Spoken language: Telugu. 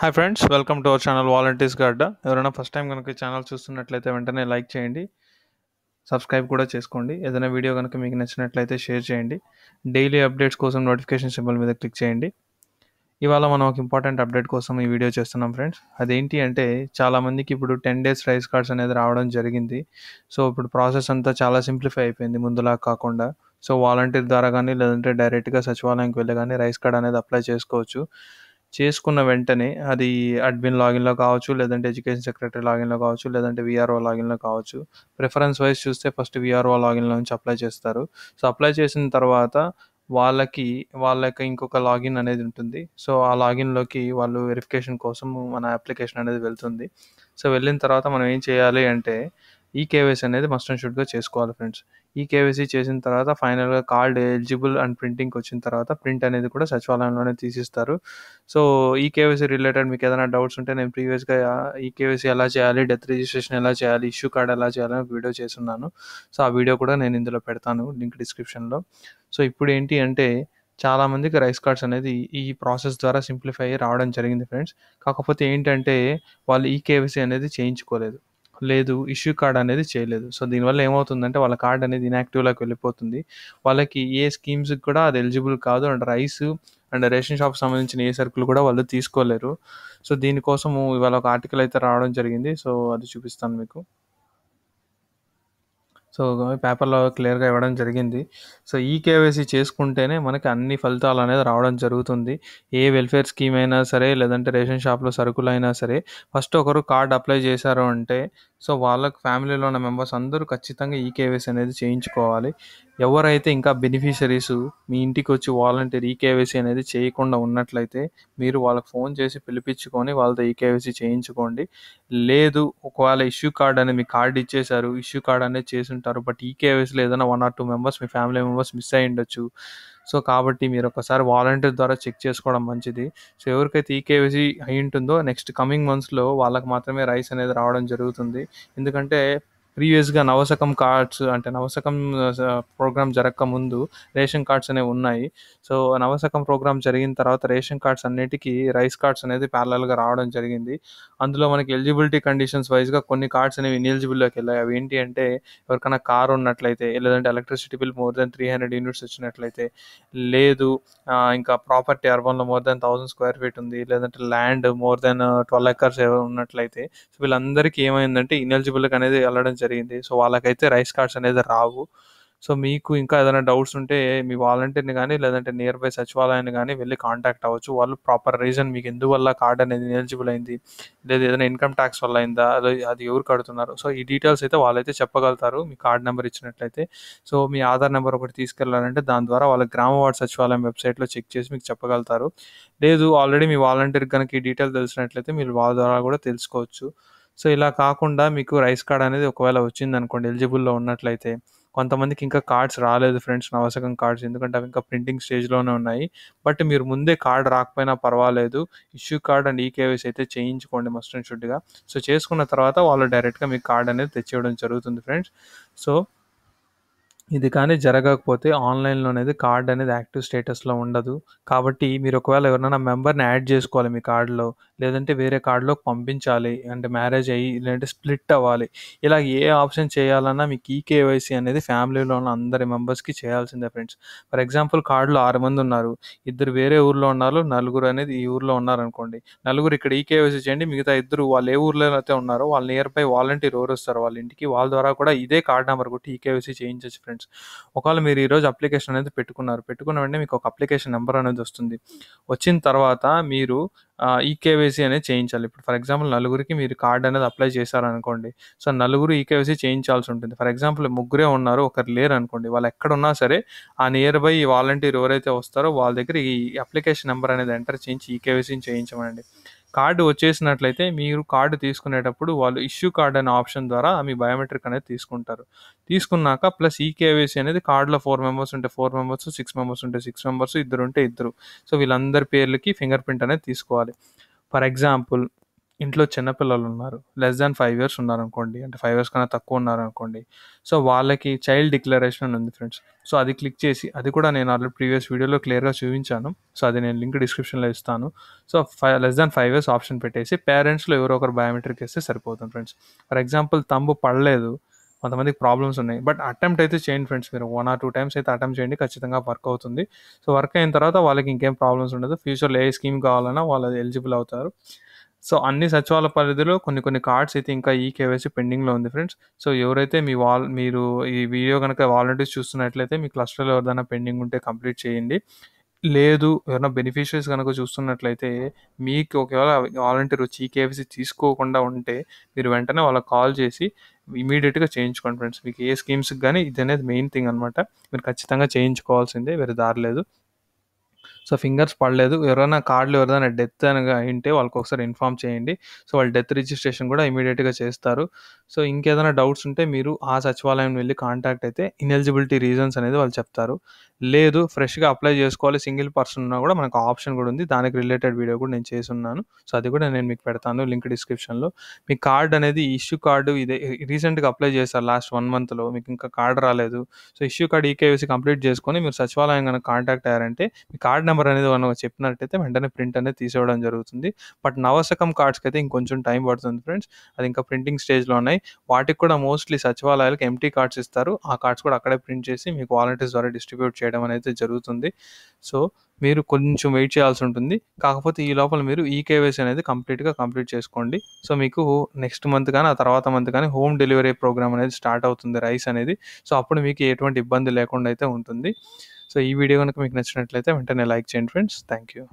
Hi friends welcome to our channel volunteers guard ఎవరైనా ఫస్ట్ టైం కనుక ఛానల్ చూస్తున్నట్లయితే వెంటనే లైక్ చేయండి సబ్స్క్రైబ్ కూడా చేసుకోండి ఏదైనా వీడియో కనుక మీకు నచ్చినట్లయితే షేర్ చేయండి డైలీ అప్డేట్స్ కోసం నోటిఫికేషన్ సింబల్ మీద క్లిక్ చేయండి ఇవాళ మనం ఒక ఇంపార్టెంట్ అప్డేట్ కోసం ఈ వీడియో చేస్తున్నాం ఫ్రెండ్స్ అదేంటి అంటే చాలామందికి ఇప్పుడు టెన్ డేస్ రైస్ కార్డ్స్ అనేది రావడం జరిగింది సో ఇప్పుడు ప్రాసెస్ అంతా చాలా సింప్లిఫై అయిపోయింది ముందులా కాకుండా సో వాలంటీర్ ద్వారా కానీ లేదంటే డైరెక్ట్గా సచివాలయంకి వెళ్ళి కానీ రైస్ కార్డ్ అనేది అప్లై చేసుకోవచ్చు చేసుకున్న వెంటనే అది అడ్మిన్ లాగిన్‌లో కావచ్చు, లేదంటే ఎడ్యుకేషన్ సెక్రటరీ లాగిన్‌లో కావచ్చు, లేదంటే విఆర్ఓ లాగిన్‌లో కావచ్చు. ప్రిఫరెన్స్ వైస్ చూస్తే ఫస్ట్ వీఆర్ఓ లాగిన్‌లో నుంచి అప్లై చేస్తారు. సో, అప్లై చేసిన తర్వాత వాళ్ళకి వాళ్ళ యొక్క ఇంకొక లాగిన్ అనేది ఉంటుంది. సో, ఆ లాగిన్‌లోకి వాళ్ళు వెరిఫికేషన్ కోసం మన అప్లికేషన్ అనేది వెళ్తుంది. సో, వెళ్ళిన తర్వాత మనం ఏం చేయాలి అంటే ఈ కేవైసీ అనేది మస్ట్ అండ్ షుడ్గా చేసుకోవాలి ఫ్రెండ్స్ ఈ కేవైసీ చేసిన తర్వాత ఫైనల్గా కార్డ్ ఎలిజిబుల్ అండ్ ప్రింటింగ్కి వచ్చిన తర్వాత ప్రింట్ అనేది కూడా సచివాలయంలోనే తీసిస్తారు సో ఈ కేవైసీ రిలేటెడ్ మీకు ఏదైనా డౌట్స్ ఉంటే నేను ప్రీవియస్గా ఈ కేవైసీ ఎలా చేయాలి డెత్ రిజిస్ట్రేషన్ ఎలా చేయాలి ఇష్యూ కార్డ్ ఎలా చేయాలని వీడియో చేస్తున్నాను సో ఆ వీడియో కూడా నేను ఇందులో పెడతాను లింక్ డిస్క్రిప్షన్లో సో ఇప్పుడు ఏంటి అంటే చాలామందికి రైస్ కార్డ్స్ అనేది ఈ ప్రాసెస్ ద్వారా సింప్లిఫై రావడం జరిగింది ఫ్రెండ్స్ కాకపోతే ఏంటంటే వాళ్ళు ఈ కేవైసీ అనేది చేయించుకోలేదు లేదు ఇష్యూ కార్డ్ అనేది చేయలేదు సో దీనివల్ల ఏమవుతుందంటే వాళ్ళ కార్డ్ అనేది ఇన్యాక్టివ్లోకి వెళ్ళిపోతుంది వాళ్ళకి ఏ స్కీమ్స్కి కూడా అది ఎలిజిబుల్ కాదు and rice and ration shop సంబంధించిన ఏ సరుకులు కూడా వాళ్ళు తీసుకోలేరు సో దీనికోసము ఇవాళ ఒక ఆర్టికల్ అయితే రావడం జరిగింది సో అది చూపిస్తాను మీకు సో పేపర్లో క్లియర్గా ఇవ్వడం జరిగింది సో ఈ కేవైసీ చేసుకుంటేనే మనకి అన్ని ఫలితాలు అనేది రావడం జరుగుతుంది ఏ వెల్ఫేర్ స్కీమ్ అయినా సరే లేదంటే రేషన్ షాప్లో సరుకులు అయినా సరే ఫస్ట్ ఒకరు కార్డ్ అప్లై చేశారు అంటే సో వాళ్ళకి ఫ్యామిలీలో ఉన్న మెంబర్స్ అందరూ ఖచ్చితంగా ఈ కేవైసీ అనేది చేయించుకోవాలి ఎవరైతే ఇంకా బెనిఫిషరీస్ మీ ఇంటికి వచ్చి వాలంటీర్ కేవైసీ అనేది చేయకుండా ఉన్నట్లయితే మీరు వాళ్ళకి ఫోన్ చేసి పిలిపించుకొని వాళ్ళతో కేవైసీ e చేయించుకోండి లేదు ఒకవేళ ఇష్యూ కార్డ్ అనేది e మీ కార్డు ఇచ్చేశారు ఇష్యూ కార్డ్ అనేది చేసి ఉంటారు బట్ కేవైసీలో ఏదైనా వన్ ఆర్ టూ మెంబర్స్ మీ ఫ్యామిలీ మెంబర్స్ మిస్ అయ్యి ఉండొచ్చు సో కాబట్టి మీరు ఒకసారి వాలంటీర్ ద్వారా చెక్ చేసుకోవడం మంచిది సో ఎవరికైతే ఈకేవీసీ e అయి ఉంటుందో నెక్స్ట్ కమింగ్ మంత్స్లో వాళ్ళకి మాత్రమే రైస్ అనేది రావడం జరుగుతుంది ఎందుకంటే ప్రీవియస్గా నవశకం కార్డ్స్ అంటే నవశకం ప్రోగ్రామ్ జరగక ముందు రేషన్ కార్డ్స్ అనేవి ఉన్నాయి సో నవశకం ప్రోగ్రామ్ జరిగిన తర్వాత రేషన్ కార్డ్స్ అన్నిటికీ రైస్ కార్డ్స్ అనేది ప్యారలల్గా రావడం జరిగింది అందులో మనకి ఎలిజిబిలిటీ కండిషన్స్ వైజ్గా కొన్ని కార్డ్స్ అనేవి ఇన్ఎలిజిబుల్లోకి వెళ్ళాయి అవి ఏంటి అంటే ఎవరికైనా కార్ ఉన్నట్లయితే లేదంటే electricity bill more than three hundred units వచ్చినట్లయితే లేదు ఇంకా ప్రాపర్టీ అర్బన్లో more than thousand square feet ఉంది లేదంటే land more than twelve acres ఉన్నట్లయితే సో వీళ్ళందరికీ ఏమైందంటే ఇన్ఎలిజిబుల్ అనేది వెళ్ళడం జరిగింది జరిగింది సో వాళ్ళకైతే రైస్ కార్డ్స్ అనేది రావు సో మీకు ఇంకా ఏదైనా డౌట్స్ ఉంటే మీ వాలంటీర్ని కానీ లేదంటే నియర్ బై సచివాలయాన్ని కానీ వెళ్ళి కాంటాక్ట్ అవ్వచ్చు వాళ్ళు ప్రాపర్ రీజన్ మీకు ఎందువల్ల కార్డ్ అనేది ఎలిజిబుల్ అయింది లేదా ఏదైనా ఇన్కమ్ ట్యాక్స్ వల్ల అయిందా అది ఎవరు కడుతున్నారు సో ఈ డీటెయిల్స్ అయితే వాళ్ళైతే చెప్పగలుగుతారు మీ కార్డ్ నెంబర్ ఇచ్చినట్లయితే సో మీ ఆధార్ నెంబర్ ఒకటి తీసుకెళ్ళాలంటే దాని ద్వారా వాళ్ళ గ్రామ వార్డ్ సచివాలయం వెబ్సైట్లో చెక్ చేసి మీకు చెప్పగలుగుతారు లేదు ఆల్రెడీ మీ వాలంటీర్ కనుక ఈ డీటెయిల్ తెలిసినట్లయితే మీరు వాళ్ళ ద్వారా కూడా తెలుసుకోవచ్చు సో ఇలా కాకుండా మీకు రైస్ కార్డ్ అనేది ఒకవేళ వచ్చింది అనుకోండి ఎలిజిబుల్లో ఉన్నట్లయితే కొంతమందికి ఇంకా కార్డ్స్ రాలేదు ఫ్రెండ్స్ నవసకం కార్డ్స్ ఎందుకంటే అవి ఇంకా ప్రింటింగ్ స్టేజ్లోనే ఉన్నాయి బట్ మీరు ముందే కార్డ్ రాకపోయినా పర్వాలేదు ఇష్యూ కార్డ్ అండ్ కేవైస్ అయితే చేయించుకోండి మస్ట్ అండ్ షుడ్గా సో చేసుకున్న తర్వాత వాళ్ళు డైరెక్ట్గా మీకు కార్డ్ అనేది తెచ్చేయడం జరుగుతుంది ఫ్రెండ్స్ సో ఇది కానీ జరగకపోతే ఆన్లైన్లో అనేది కార్డ్ అనేది యాక్టివ్ స్టేటస్లో ఉండదు కాబట్టి మీరు ఒకవేళ ఎవరైనా మెంబర్ని యాడ్ చేసుకోవాలి మీ కార్డులో లేదంటే వేరే కార్డులోకి పంపించాలి అంటే మ్యారేజ్ అయ్యి లేదంటే స్ప్లిట్ అవ్వాలి ఇలా ఏ ఆప్షన్ చేయాలన్నా మీకు ఈ కేవైసీ అనేది ఫ్యామిలీలో ఉన్న అందరి మెంబర్స్కి చేయాల్సిందే ఫ్రెండ్స్ ఫర్ ఎగ్జాంపుల్ కార్డులో ఆరు మంది ఉన్నారు ఇద్దరు వేరే ఊర్లో ఉన్నారు నలుగురు అనేది ఈ ఊర్లో ఉన్నారనుకోండి నలుగురు ఇక్కడ ఈ కేవైసీ చేయండి మిగతా ఇద్దరు వాళ్ళు ఏ ఊర్లో అయితే ఉన్నారో వాళ్ళు నియర్ బై వాలంటీర్ ఎవరు వస్తారు వాళ్ళ ఇంటికి వాళ్ళ ద్వారా కూడా ఇదే కార్డ్ నెంబర్ కొట్టి ఈ కేవైసీ చేయించచ్చు ఫ్రెండ్స్ ఒకవేళ మీరు ఈరోజు అప్లికేషన్ అనేది పెట్టుకున్నారు పెట్టుకున్న వెంటనే మీకు ఒక అప్లికేషన్ నెంబర్ అనేది వస్తుంది వచ్చిన తర్వాత మీరు ఈకేవైసీ e అనేది చేయించాలి ఇప్పుడు ఫర్ ఎగ్జాంపుల్ నలుగురికి మీరు కార్డ్ అనేది అప్లై చేశారనుకోండి సో నలుగురు ఈకేవైసీ e చేయించాల్సి ఉంటుంది ఫర్ ఎగ్జాంపుల్ ముగ్గురే ఉన్నారు ఒకరు లేరు అనుకోండి వాళ్ళు ఎక్కడున్నా సరే ఆ నియర్ బై వాలంటీర్ ఎవరైతే వస్తారో వాళ్ళ దగ్గర ఈ అప్లికేషన్ నెంబర్ అనేది ఎంటర్ చేయించి ఈకేవైసీని e చేయించమండి కార్డు వచ్చేసినట్లయితే మీరు కార్డు తీసుకునేటప్పుడు వాళ్ళు ఇష్యూ కార్డ్ అనే ఆప్షన్ ద్వారా మీ బయోమెట్రిక్ అనేది తీసుకుంటారు తీసుకున్నాక ప్లస్ ఈకేవైసీ అనేది కార్డులో ఫోర్ మెంబర్స్ ఉంటే ఫోర్ మెంబర్స్ సిక్స్ మెంబర్స్ ఉంటే సిక్స్ మెంబర్స్ ఇద్దరు ఉంటే ఇద్దరు సో వీళ్ళందరి పేర్లకి ఫింగర్ ప్రింట్ అనేది తీసుకోవాలి ఫర్ ఎగ్జాంపుల్ ఇంట్లో చిన్నపిల్లలు ఉన్నారు లెస్ దాన్ ఫైవ్ ఇయర్స్ ఉన్నారనుకోండి అంటే ఫైవ్ ఇయర్స్ కన్నా తక్కువ ఉన్నారనుకోండి సో వాళ్ళకి చైల్డ్ డిక్లరేషన్ అని ఉంది ఫ్రెండ్స్ సో అది క్లిక్ చేసి అది కూడా నేను ఆల్రెడీ ప్రీవియస్ వీడియోలో క్లియర్గా చూపించాను సో అది నేను లింక్ డిస్క్రిప్షన్లో ఇస్తాను so five less than five years option పెట్టేసి పేరెంట్స్లో ఎవరో ఒకరు బయోమెట్రిక్ వేస్తే సరిపోతుంది ఫ్రెండ్స్ ఫర్ ఎగ్జాంపుల్ తంబు పడలేదు కొంతమందికి ప్రాబ్లమ్స్ ఉన్నాయి బట్ అటెంప్ట్ అయితే చేయండి ఫ్రెండ్స్ మీరు వన్ ఆర్ టూ టైమ్స్ అయితే అటెంప్ట్ చేయండి ఖచ్చితంగా వర్క్ అవుతుంది సో వర్క్ అయిన తర్వాత వాళ్ళకి ఇంకేం ప్రాబ్లమ్స్ ఉండదు ఫ్యూచర్లో ఏ స్కీమ్ కావాలన్నా వాళ్ళు ఎలిజిబుల్ అవుతారు సో అన్ని సచివాలయ పరిధిలో కొన్ని కొన్ని కార్డ్స్ అయితే ఇంకా ఈ కేవైసీ పెండింగ్లో ఉంది ఫ్రెండ్స్ సో ఎవరైతే మీ వాల్ మీరు ఈ వీడియో కనుక వాలంటీర్స్ చూస్తున్నట్లయితే మీ క్లస్టర్లో ఎవరిదైనా పెండింగ్ ఉంటే కంప్లీట్ చేయండి లేదు ఎవరైనా బెనిఫిషరీస్ కనుక చూస్తున్నట్లయితే మీకు ఒకవేళ వాలంటీర్ వచ్చి ఈ కేవైసీ తీసుకోకుండా ఉంటే మీరు వెంటనే వాళ్ళకి కాల్ చేసి ఇమీడియట్గా చేయించుకోండి ఫ్రెండ్స్ మీకు ఏ స్కీమ్స్కి కానీ ఇది అనేది మెయిన్ థింగ్ అనమాట మీరు ఖచ్చితంగా చేయించుకోవాల్సిందే వేరే దారి లేదు సో ఫింగర్స్ పడలేదు ఎవరైనా కార్డులు ఎవరైనా డెత్ అని ఉంటే వాళ్ళకి ఒకసారి ఇన్ఫామ్ చేయండి సో వాళ్ళు డెత్ రిజిస్ట్రేషన్ కూడా ఇమీడియట్గా చేస్తారు సో ఇంకేదైనా డౌట్స్ ఉంటే మీరు ఆ సచివాలయం వెళ్ళి కాంటాక్ట్ అయితే ఇనెలిజిబిలిటీ రీజన్స్ అనేది వాళ్ళు చెప్తారు లేదు ఫ్రెష్గా అప్లై చేసుకోవాలి సింగిల్ పర్సన్ ఉన్నా కూడా మనకు ఆప్షన్ కూడా ఉంది దానికి రిలేటెడ్ వీడియో కూడా నేను చేస్తున్నాను సో అది కూడా నేను మీకు పెడతాను లింక్ డిస్క్రిప్షన్లో మీ కార్డ్ అనేది ఇష్యూ కార్డు ఇదే రీసెంట్గా అప్లై చేస్తారు లాస్ట్ వన్ మంత్లో మీకు ఇంకా కార్డు రాలేదు so issue card eKYC complete చేసుకొని మీరు సచివాలయం కనుక కాంటాక్ట్ అయ్యారంటే మీ కార్డ్ నెంబర్ నెంబర్ అనేది మనం చెప్పినట్టయితే వెంటనే ప్రింట్ అనేది తీసేవడం జరుగుతుంది బట్ నవశకం కార్డ్స్కి అయితే ఇంకొంచెం టైం పడుతుంది ఫ్రెండ్స్ అది ఇంకా ప్రింటింగ్ స్టేజ్లో ఉన్నాయి వాటికి కూడా మోస్ట్లీ సచివాలయాలకు ఎంటీ కార్డ్స్ ఇస్తారు ఆ కార్డ్స్ కూడా అక్కడే ప్రింట్ చేసి మీకు వాలంటీర్స్ ద్వారా డిస్ట్రిబ్యూట్ చేయడం అనేది జరుగుతుంది సో మీరు కొంచెం వెయిట్ చేయాల్సి ఉంటుంది కాకపోతే ఈ లోపల మీరు ఈ కేవైసీ అనేది కంప్లీట్గా కంప్లీట్ చేసుకోండి సో మీకు నెక్స్ట్ మంత్ కానీ ఆ తర్వాత మంత్ కానీ హోమ్ డెలివరీ ప్రోగ్రామ్ అనేది స్టార్ట్ అవుతుంది రైస్ అనేది సో అప్పుడు మీకు ఎటువంటి ఇబ్బంది లేకుండా అయితే ఉంటుంది సో ఈ వీడియో కనుక మీకు నచ్చినట్లయితే వెంటనే లైక్ చేయండి ఫ్రెండ్స్ థ్యాంక్ యూ